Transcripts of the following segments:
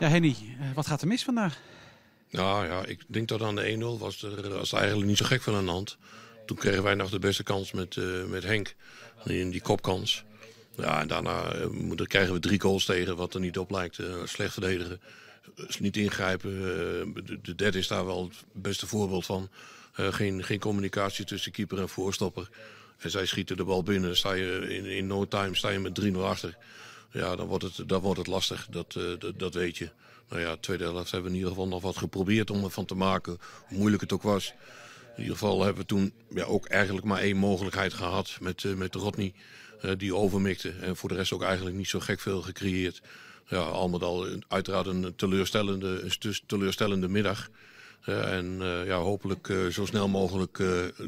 Ja, Henny, eh, wat gaat er mis vandaag? Nou ja, ik denk dat aan de 1-0 was er, eh, was eigenlijk niet zo gek van aan de hand. Toen kregen wij nog de beste kans met, eh, met Henk. In die kopkans. Ja, en daarna krijgen we drie goals tegen, wat er niet op lijkt. slecht verdedigen, niet ingrijpen. de, de is daar wel het beste voorbeeld van. geen, geen communicatie tussen keeper en voorstopper. En zij schieten de bal binnen. Sta je in, in no time sta je met 3-0 achter ja, dan wordt het, dan wordt het lastig. Dat, eh, dat, dat, weet je. Nou ja, tweede helft hebben we in ieder geval nog wat geprobeerd om ervan te maken. Hoe moeilijk het ook was. In ieder geval hebben we toen ja, ook eigenlijk maar één mogelijkheid gehad met, eh, met Rodney. Eh, die overmikte. En voor de rest ook eigenlijk niet zo gek veel gecreëerd. Ja, al met al uiteraard een teleurstellende, een teleurstellende middag. Eh, en eh, ja, hopelijk eh, zo snel mogelijk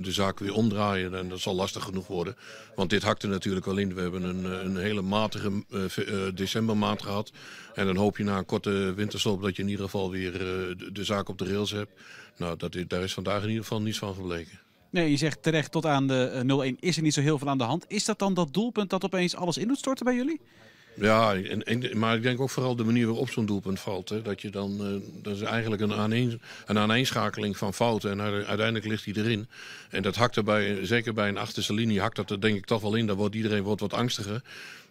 de zaak weer omdraaien. En dat zal lastig genoeg worden. Want dit hakte natuurlijk wel in. We hebben een, een hele matige decembermaat gehad. En dan hoop je na een korte winterstop dat je in ieder geval weer de, de, zaak op de rails hebt. Nou, dat, daar is vandaag in ieder geval niets van gebleken. Nee, je zegt terecht tot aan de 01. is er niet zo heel veel aan de hand. Is dat dan dat doelpunt dat opeens alles in doet storten bij jullie? Ja, en, maar ik denk ook vooral de manier waarop zo'n doelpunt valt. Hè. Dat, je dan, eh, dat is eigenlijk een, een aaneenschakeling van fouten. En uiteindelijk ligt hij erin. En dat hakt bij zeker bij een achterste linie, hakt dat er denk ik toch wel in. Dan wordt iedereen wordt wat angstiger.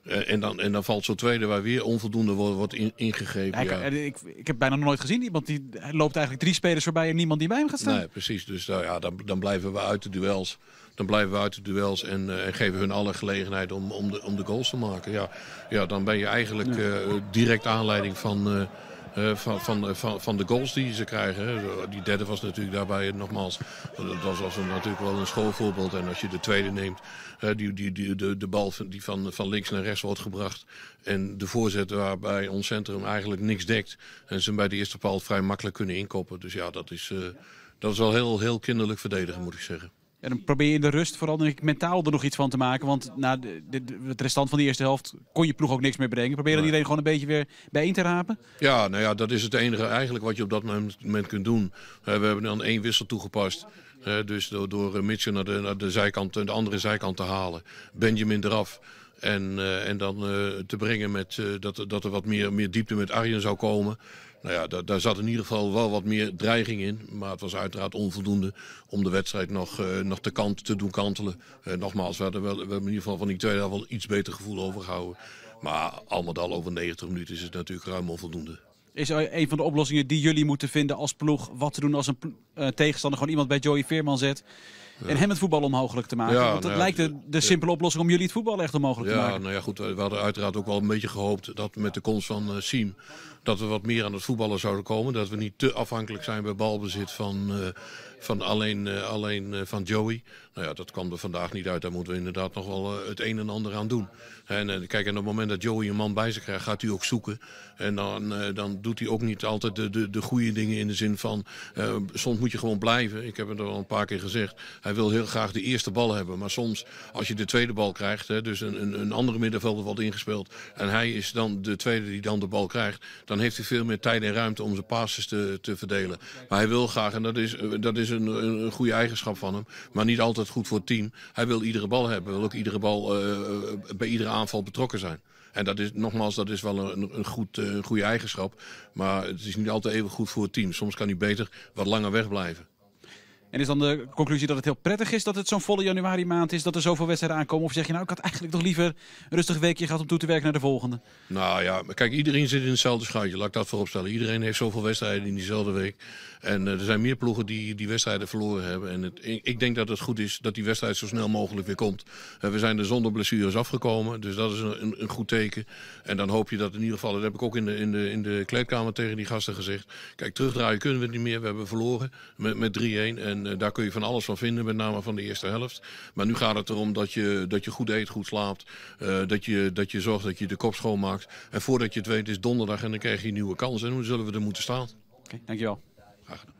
Eh, en, dan, en dan valt zo'n tweede waar weer onvoldoende wordt, wordt ingegeven. Ja, ik, Ik, heb bijna nooit gezien iemand die loopt eigenlijk drie spelers voorbij en niemand die bij hem gaat staan. Nee, precies. Dus nou ja, dan, dan blijven we uit de duels. Dan blijven we uit de duels eh, en, geven hun alle gelegenheid om, om, de, om de goals te maken. Ja, ja dan ben je eigenlijk eh, direct aanleiding van eh, van, van, eh, van, van, de goals die ze krijgen. Die derde was natuurlijk daarbij nogmaals. Dat was natuurlijk wel een schoolvoorbeeld. En als je de tweede neemt, eh, die, die, die, de, bal die van, van links naar rechts wordt gebracht. En de voorzet waarbij ons centrum eigenlijk niks dekt. En ze bij de eerste paal vrij makkelijk kunnen inkoppen. Dus ja, dat is, dat is wel heel, heel kinderlijk verdedigen, moet ik zeggen. En dan probeer je in de rust vooral denk ik, mentaal er nog iets van te maken. Want na het restant van de eerste helft kon je ploeg ook niks meer brengen. Probeer dan iedereen gewoon een beetje weer bijeen te rapen? Ja, nou ja, dat is het enige eigenlijk wat je op dat moment kunt doen. Eh, we hebben dan één wissel toegepast. Eh, dus door, door eh, Mitchell naar de, naar de zijkant, de andere zijkant te halen. Benjamin eraf. En, eh, en dan eh, te brengen met, eh, dat, dat er wat meer, meer diepte met Arjen zou komen. Nou ja, daar, daar zat in ieder geval wel wat meer dreiging in. Maar het was uiteraard onvoldoende om de wedstrijd nog, nog te, kant, te doen kantelen. nogmaals, we, we hebben in ieder geval van die tweede helft wel iets beter gevoel overgehouden. Maar al met al over 90 minuten is het natuurlijk ruim onvoldoende. Is een van de oplossingen die jullie moeten vinden als ploeg wat te doen als een tegenstander gewoon iemand bij Joey Veerman zet en hem het voetbal onmogelijk te maken. want dat nou lijkt de, eh, de simpele oplossing om jullie het voetbal echt onmogelijk te maken. Ja, nou ja, goed. We hadden uiteraard ook wel een beetje gehoopt dat met de komst van uh, Siem dat we wat meer aan het voetballen zouden komen. Dat we niet te afhankelijk zijn bij balbezit van, eh, van alleen, alleen van Joey. Nou ja, dat kwam er vandaag niet uit. Daar moeten we inderdaad nog wel het een en ander aan doen. En kijk, en op het moment dat Joey een man bij zich krijgt, gaat hij ook zoeken. En dan, dan doet hij ook niet altijd de, de, de goede dingen in de zin van... soms moet je gewoon blijven. Ik heb het er al een paar keer gezegd. Hij wil heel graag de eerste bal hebben. Maar soms, als je de tweede bal krijgt, hè, dus een, een, andere middenvelder wordt ingespeeld. en hij is dan de tweede die dan de bal krijgt. dan heeft hij veel meer tijd en ruimte om zijn passes te, te verdelen. Maar hij wil graag, en dat is, eh, dat is een, een goede eigenschap van hem. maar niet altijd goed voor het team. Hij wil iedere bal hebben. Wil ook iedere bal eh, eh, bij iedere aanval betrokken zijn. En dat is, nogmaals, dat is wel een, een, goed, een goede eigenschap. Maar het is niet altijd even goed voor het team. Soms kan hij beter wat langer wegblijven. En is dan de conclusie dat het heel prettig is dat het zo'n volle januari maand is, dat er zoveel wedstrijden aankomen? Of zeg je nou, ik had eigenlijk toch liever een rustig weekje gehad om toe te werken naar de volgende? Nou ja, kijk, iedereen zit in hetzelfde schuitje, laat ik dat vooropstellen. Iedereen heeft zoveel wedstrijden in diezelfde week. En eh, er zijn meer ploegen die die wedstrijden verloren hebben. En het, ik, denk dat het goed is dat die wedstrijd zo snel mogelijk weer komt. Eh, we zijn er zonder blessures afgekomen, dus dat is een, een, goed teken. En dan hoop je dat in ieder geval, dat heb ik ook in de, in de, in de kleedkamer tegen die gasten gezegd. Kijk, terugdraaien kunnen we niet meer, we hebben verloren met, met 3-1. En en eh, daar kun je van alles van vinden, met name van de eerste helft. Maar nu gaat het erom dat je, dat je goed eet, goed slaapt. Eh, dat, je, dat je zorgt dat je de kop schoonmaakt. En voordat je het weet is donderdag en dan krijg je een nieuwe kans. En hoe zullen we er moeten staan? Oké, okay, dankjewel. Graag gedaan.